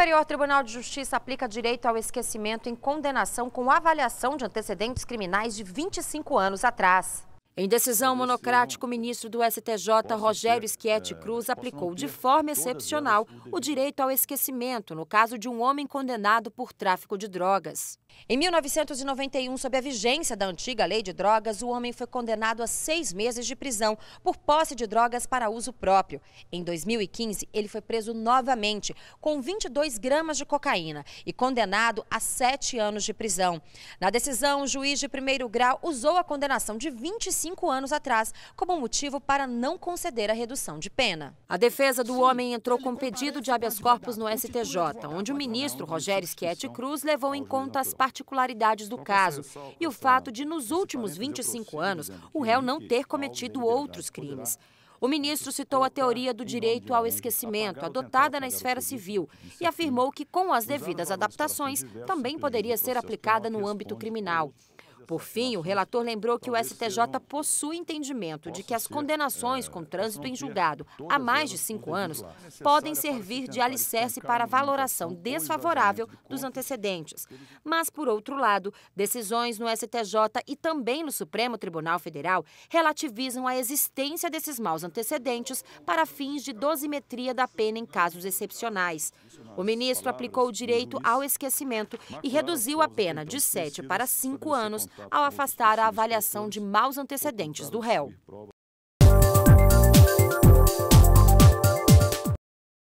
Superior Tribunal de Justiça aplica direito ao esquecimento em condenação com avaliação de antecedentes criminais de 25 anos atrás. Em decisão monocrática, o ministro do STJ, Rogério Schietti Cruz, aplicou de forma excepcional o direito ao esquecimento no caso de um homem condenado por tráfico de drogas. Em 1991, sob a vigência da antiga lei de drogas, o homem foi condenado a seis meses de prisão por posse de drogas para uso próprio. Em 2015, ele foi preso novamente com 22 gramas de cocaína e condenado a sete anos de prisão. Na decisão, o juiz de primeiro grau usou a condenação de 25 cinco anos atrás como motivo para não conceder a redução de pena. A defesa do homem entrou com pedido de habeas corpus no STJ, onde o é ministro Rogério Schietti Cruz levou em é conta as particularidades do caso e o fato de, nos últimos 25 anos, o réu não ter cometido outros crimes. É o ministro citou a teoria do direito ao esquecimento, adotada na esfera civil, e afirmou que, com as devidas adaptações, também poderia ser aplicada no âmbito criminal. Por fim, o relator lembrou que o STJ possui entendimento de que as condenações é, com trânsito em julgado há mais de cinco anos podem é servir de alicerce para a valoração desfavorável dos antecedentes. Mas, por outro lado, decisões no STJ e também no Supremo Tribunal Federal relativizam a existência desses maus antecedentes para fins de dosimetria da pena em casos excepcionais. O ministro aplicou o direito ao esquecimento e reduziu a pena de sete para cinco anos ao afastar a avaliação de maus antecedentes do réu.